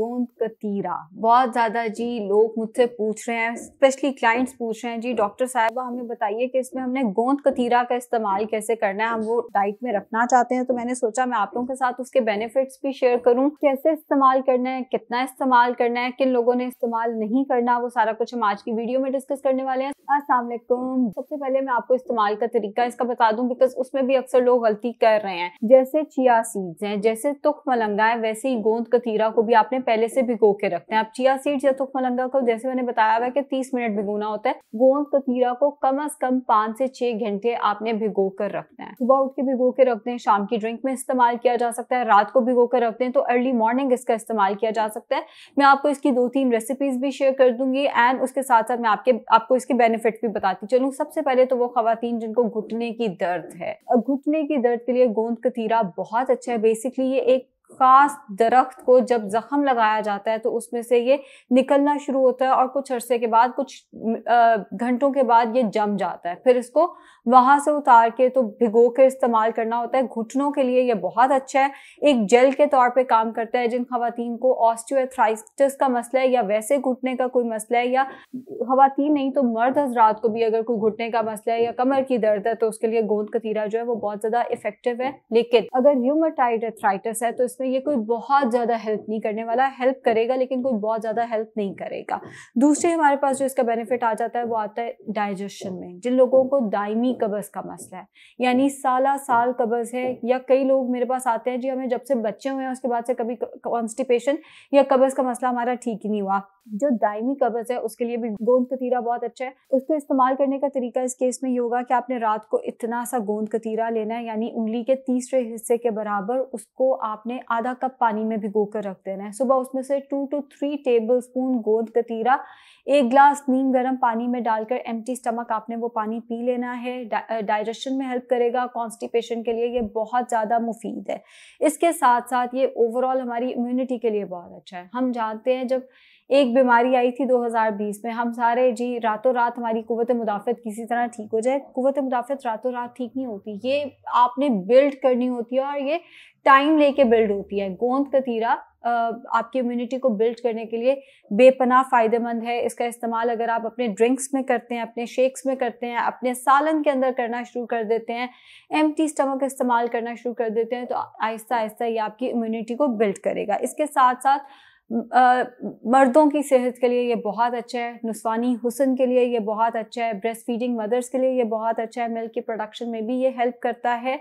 गोंद कतीरा बहुत ज़्यादा जी लोग मुझसे पूछ रहे हैं स्पेशली क्लाइंट्स पूछ रहे हैं जी डॉक्टर साहब हमें बताइए कि इसमें हमने गोंद कतीरा का इस्तेमाल कैसे करना है हम वो डाइट में रखना चाहते हैं तो मैंने सोचा मैं आप लोगों के साथ उसके बेनिफिट्स भी शेयर करूँ कैसे इस्तेमाल करना है कितना इस्तेमाल करना है किन लोगों ने इस्तेमाल नहीं करना वो सारा कुछ हम आज की वीडियो में डिस्कस करने वाले हैं असलम सबसे पहले मैं आपको इस्तेमाल का तरीका इसका बता दूँ बिकॉज उसमें भी अक्सर लोग गलती कर रहे हैं जैसे चिया सीड्स हैं जैसे तुख मलंगा है वैसे ही गोंद कतीरा को भी आपने पहले से भिगो के रखते हैं आप चिया सीड्स या तो मलंगा को जैसे मैंने बताया हुआ कि तीस मिनट भिगोना होता है गोंद कतीरा को कम अज कम पांच से छह घंटे आपने भिगो कर रखना है सुबह उठ के भिगो के रखते हैं शाम की ड्रिंक में इस्तेमाल किया जा सकता है रात को भिगो कर रखते हैं तो अर्ली मॉर्निंग इसका इस्तेमाल किया जा सकता है मैं आपको इसकी दो तीन रेसिपीज भी शेयर कर दूंगी एंड उसके साथ साथ मैं आपके आपको इसके बेनिफिट भी बताती चलूँ सबसे पहले तो वो खातन जिनको घुटने की दर्द है घुटने की दर्द के लिए गोंद कतीरा बहुत अच्छा है बेसिकली ये एक ख़ास दरख्त को जब जख्म लगाया जाता है तो उसमें से ये निकलना शुरू होता है और कुछ अरसे के बाद कुछ घंटों के बाद ये जम जाता है फिर इसको वहां से उतार के तो भिगो के इस्तेमाल करना होता है घुटनों के लिए ये बहुत अच्छा है एक जेल के तौर पर काम करता है जिन खातन को ऑस्टियोथ्राइटिस का मसला है या वैसे घुटने का कोई मसला है या खातन नहीं तो मर्द हजरात को भी अगर कोई घुटने का मसला है या कमर की दर्द है तो उसके लिए गोंद कतीरा जो है वो बहुत ज़्यादा इफेक्टिव है लेकिन अगर यूमोटाइड एथराइटिस है तो इसमें ये कोई बहुत ज़्यादा हेल्प नहीं करने वाला हेल्प करेगा लेकिन कोई बहुत ज़्यादा हेल्प नहीं करेगा दूसरे हमारे पास जो इसका बेनिफिट आ जाता है वो आता है डाइजेशन में जिन लोगों को दायमी कब्ज़ का मसला है यानी साला साल कब्ज़ है या कई लोग मेरे पास आते हैं जी हमें जब से बच्चे हुए हैं उसके बाद से कभी कॉन्स्टिपेशन या कब्ज़ का मसला हमारा ठीक ही नहीं हुआ जो दायमी कब्ज़ है उसके लिए भी गोंद कतीरा बहुत अच्छा है उसको इस्तेमाल करने का तरीका इस केस में ये होगा कि आपने रात को इतना सा गोंद कतीरा लेना है यानी उंगली के तीसरे हिस्से के बराबर उसको आपने आधा कप पानी में भिगो कर रख देना है सुबह उसमें से two to three tablespoon गोद कतीरा एक ग्लास नीम गर्म पानी में डालकर एम स्टमक आपने वो पानी पी लेना है डाइजेशन में हेल्प करेगा कॉन्स्टिपेशन के लिए ये बहुत ज़्यादा मुफीद है इसके साथ साथ ये ओवरऑल हमारी इम्यूनिटी के लिए बहुत अच्छा है हम जानते हैं जब एक बीमारी आई थी 2020 में हम सारे जी रातों रात हमारी कुत मुदाफ़त किसी तरह ठीक हो जाए कुत मुदाफ़त रातों रात ठीक नहीं होती ये आपने बिल्ड करनी होती है और ये टाइम लेके बिल्ड होती है गोंद कतीरा आपकी इम्यूनिटी को बिल्ड करने के लिए बेपनाह फ़ायदेमंद है इसका इस्तेमाल अगर आप अपने ड्रिंक्स में करते हैं अपने शेक्स में करते हैं अपने सालन के अंदर करना शुरू कर देते हैं एम टी स्टमक इस्तेमाल करना शुरू कर देते हैं तो आहिस्ता आहिस्ता ये आपकी इम्यूनिटी को बिल्ड करेगा इसके साथ साथ आ, मर्दों की सेहत के लिए ये बहुत अच्छा है नुस्वानी हुसन के लिए ये बहुत अच्छा है ब्रेस्ट फीडिंग मदर्स के लिए ये बहुत अच्छा है मिल्क के प्रोडक्शन में भी ये हेल्प करता है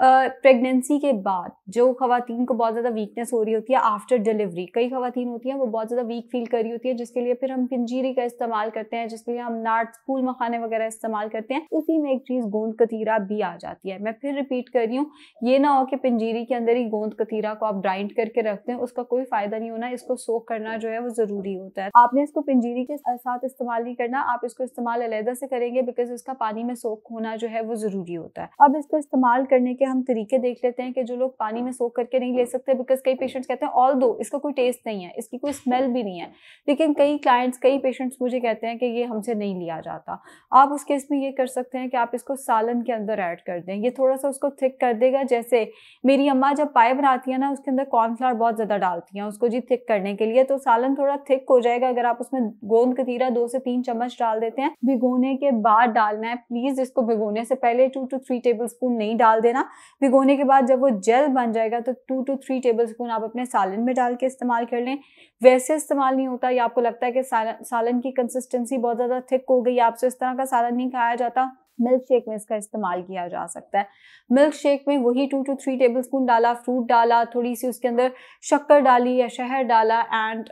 प्रेगनेंसी के बाद जो खातन को बहुत ज़्यादा वीकनेस हो रही होती है आफ्टर डिलीवरी कई खातन होती हैं वो बहुत ज़्यादा वीक फील कर रही होती है जिसके लिए फिर हम पिंजीरी का इस्तेमाल करते हैं जिसके लिए हम नाट फूल मखाने वगैरह इस्तेमाल करते हैं उसी में एक चीज़ गोंद कतीरा भी आ जाती है मैं फिर रिपीट कर रही हूँ ये ना हो कि पिंजीरी के अंदर ही गोंद कतीरा को आप ग्राइंड करके रखते हैं उसका कोई फ़ायदा नहीं होना इसको सोख करना जो है वो ज़रूरी होता है आपने इसको पिंजीरी के साथ इस्तेमाल नहीं करना आप इसको इस्तेमाल अलहदा से करेंगे बिकॉज इसका पानी में सोख होना जो है वो ज़रूरी होता है अब इसको इस्तेमाल करने के हम तरीके देख लेते हैं कि जो लोग पानी में सोख करके नहीं ले सकते बिकॉज कई पेशेंट्स कहते हैं ऑल दो इसका कोई टेस्ट नहीं है इसकी कोई स्मेल भी नहीं है लेकिन कई क्लाइंट्स कई पेशेंट्स मुझे कहते हैं कि ये हमसे नहीं लिया जाता आप उस केस में ये कर सकते हैं कि आप इसको सालन के अंदर ऐड कर दें ये थोड़ा सा उसको थिक कर देगा जैसे मेरी अम्मा जब पाए बनाती हैं ना उसके अंदर कॉर्नफ्लावर बहुत ज़्यादा डालती हैं उसको जी थिक करने के लिए तो सालन थोड़ा थिक हो जाएगा अगर आप उसमें गोंद कतीरा दो से तीन चम्मच डाल देते हैं भिगोने के बाद डालना है प्लीज़ इसको भिगोने से पहले two to three tablespoon नहीं डाल देना भिगोने के बाद जब वो जेल बन जाएगा तो two to three tablespoon आप अपने सालन में डाल के इस्तेमाल कर लें वैसे इस्तेमाल नहीं होता या आपको लगता है कि सालन सालन की कंसिस्टेंसी बहुत ज़्यादा थिक हो गई आपसे इस तरह का सालन नहीं खाया जाता मिल्क शेक में इसका इस्तेमाल किया जा सकता है मिल्क शेक में वही two to three tablespoon डाला फ्रूट डाला थोड़ी सी उसके अंदर शक्कर डाली या शहर डाला एंड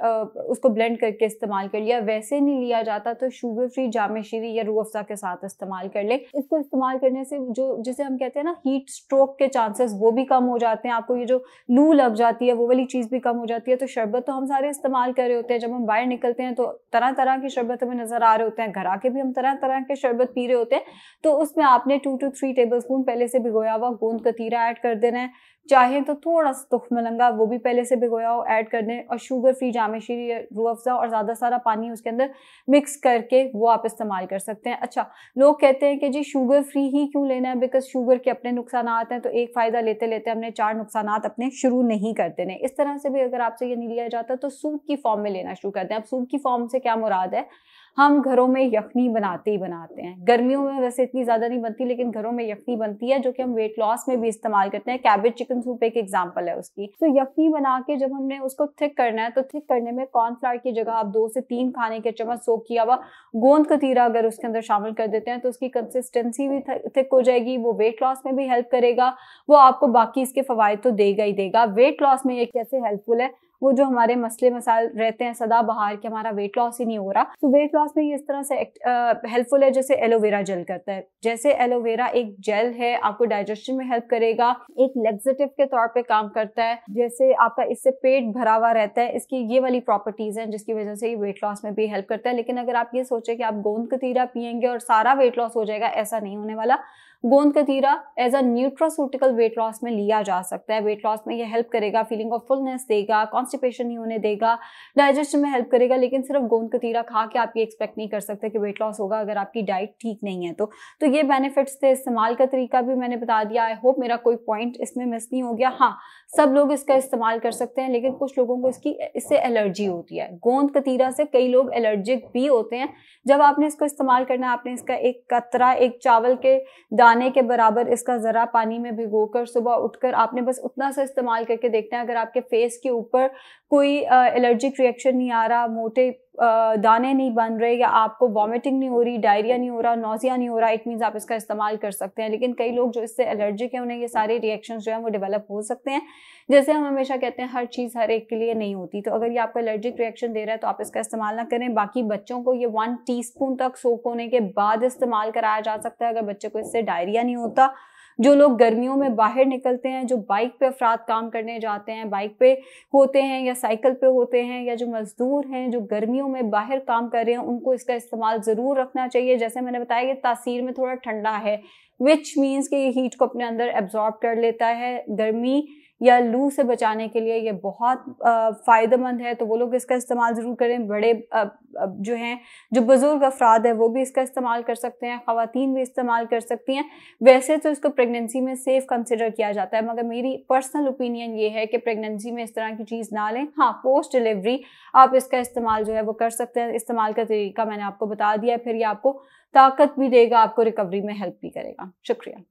उसको ब्लेंड करके इस्तेमाल कर लिया वैसे नहीं लिया जाता तो शुगर फ्री जाम शीरी या रू अफजा के साथ इस्तेमाल कर ले इसको इस्तेमाल करने से जो जिसे हम कहते हैं ना हीट स्ट्रोक के चांसेस वो भी कम हो जाते हैं आपको ये जो लू लग जाती है वो वाली चीज़ भी कम हो जाती है तो शरबत तो हम सारे इस्तेमाल कर रहे होते हैं जब हम बाहर निकलते हैं तो तरह तरह के शरबत हमें नज़र आ रहे होते हैं घर आके भी हम तरह तरह के शरबत पी रहे होते हैं तो उसमें आपने two to three tablespoon पहले से भिगोया हुआ गोंद कतीरा ऐड कर देना है चाहे तो थोड़ा सा तुख मलंगा वो भी पहले से भिगोया हो ऐड कर दें और शुगर फ्री जाम शीरी रू अफ़ज़ा और ज़्यादा सारा पानी उसके अंदर मिक्स करके वो आप इस्तेमाल कर सकते हैं अच्छा लोग कहते हैं कि जी शुगर फ्री ही क्यों लेना है बिकॉज शुगर के अपने नुकसान हैं तो एक फ़ायदा लेते लेते हमने चार नुकसान अपने शुरू नहीं कर देने इस तरह से भी अगर आपसे ये नहीं लिया जाता तो सूप की फॉर्म में लेना शुरू करते हैं अब सूप की फॉर्म से क्या मुराद है हम घरों में यखनी बनाते ही बनाते हैं गर्मियों में वैसे इतनी ज़्यादा नहीं बनती लेकिन घरों में यखनी बनती है जो कि हम वेट लॉस में भी इस्तेमाल करते हैं कैबेज चिकन चिकन सूप एक एग्जाम्पल है उसकी तो यखनी बना के जब हमने उसको थिक करना है तो थिक करने में कॉर्नफ्लावर की जगह आप दो से तीन खाने के चम्मच सोख किया हुआ गोंद कतीरा अगर उसके अंदर शामिल कर देते हैं तो उसकी कंसिस्टेंसी भी थिक हो जाएगी वो वेट लॉस में भी हेल्प करेगा वो आपको बाकी इसके फवायद तो देगा ही देगा वेट लॉस में ये कैसे हेल्पफुल है वो जो हमारे मसले मसाल रहते हैं सदा बहार कि हमारा वेट लॉस ही नहीं हो रहा तो वेट लॉस में ये इस तरह से हेल्पफुल है जैसे एलोवेरा जेल करता है जैसे एलोवेरा एक जेल है आपको डाइजेशन में हेल्प करेगा एक लेग्जेटिव के तौर पर काम करता है जैसे आपका इससे पेट भरा हुआ रहता है इसकी ये वाली प्रॉपर्टीज हैं जिसकी वजह से ये वेट लॉस में भी हेल्प करता है लेकिन अगर आप ये सोचे कि आप गोंद कतीरा पियेंगे और सारा वेट लॉस हो जाएगा ऐसा नहीं होने वाला गोंद कतीरा as a nutraceutical weight loss में लिया जा सकता है वेट लॉस में यह हेल्प करेगा फीलिंग ऑफ फुलनेस देगा कॉन्स्टिपेशन नहीं होने देगा डाइजेशन में हेल्प करेगा लेकिन सिर्फ गोंद कतीरा खा के आप ये एक्सपेक्ट नहीं कर सकते कि वेट लॉस होगा अगर आपकी डाइट ठीक नहीं है तो तो ये बेनिफिट्स थे इस्तेमाल का तरीका भी मैंने बता दिया आई होप मेरा कोई पॉइंट इसमें मिस नहीं हो गया हाँ सब लोग इसका इस्तेमाल कर सकते हैं लेकिन कुछ लोगों को इसकी इससे एलर्जी होती है गोंद कतीरा से कई लोग एलर्जिक भी होते हैं जब आपने इसको इस्तेमाल करना है आपने इसका एक कतरा एक चावल के दाने के बराबर इसका ज़रा पानी में भिगो कर सुबह उठकर आपने बस उतना सा इस्तेमाल करके देखना है अगर आपके फेस के ऊपर कोई एलर्जिक रिएक्शन नहीं आ रहा मोटे दाने नहीं बन रहे या आपको वॉमिटिंग नहीं हो रही डायरिया नहीं हो रहा नोजिया नहीं हो रहा इट मीन्स आप इसका इस्तेमाल कर सकते हैं लेकिन कई लोग जो इससे एलर्जिक हैं उन्हें ये सारे रिएक्शन जो है वो डेवलप हो सकते हैं जैसे हम हमेशा कहते हैं हर चीज़ हर एक के लिए नहीं होती तो अगर ये आपको एलर्जिक रिएक्शन दे रहा है तो आप इसका इस्तेमाल ना करें बाकी बच्चों को ये वन टी तक सोख होने के बाद इस्तेमाल कराया जा सकता है अगर बच्चे को इससे डायरिया नहीं होता जो लोग गर्मियों में बाहर निकलते हैं जो बाइक पे अफराद काम करने जाते हैं बाइक पे होते हैं या साइकिल पे होते हैं या जो मज़दूर हैं जो गर्मियों में बाहर काम कर रहे हैं उनको इसका इस्तेमाल ज़रूर रखना चाहिए जैसे मैंने बताया कि तासीर में थोड़ा ठंडा है विच मीन्स कि ये हीट को अपने अंदर एब्जॉर्ब कर लेता है गर्मी या लू से बचाने के लिए ये बहुत फ़ायदेमंद है तो वो लोग इसका इस्तेमाल ज़रूर करें बड़े आ, जो हैं जो बुज़ुर्ग अफराद हैं वो भी इसका इस्तेमाल कर सकते हैं ख़वातीन भी इस्तेमाल कर सकती हैं वैसे तो इसको प्रेगनेंसी में सेफ़ कंसिडर किया जाता है मगर मेरी पर्सनल ओपिनियन ये है कि प्रेगनेंसी में इस तरह की चीज़ ना लें हाँ पोस्ट डिलीवरी आप इसका इस्तेमाल जो है वो कर सकते हैं इस्तेमाल का तरीका मैंने आपको बता दिया फिर ये आपको ताकत भी देगा आपको रिकवरी में हेल्प भी करेगा शुक्रिया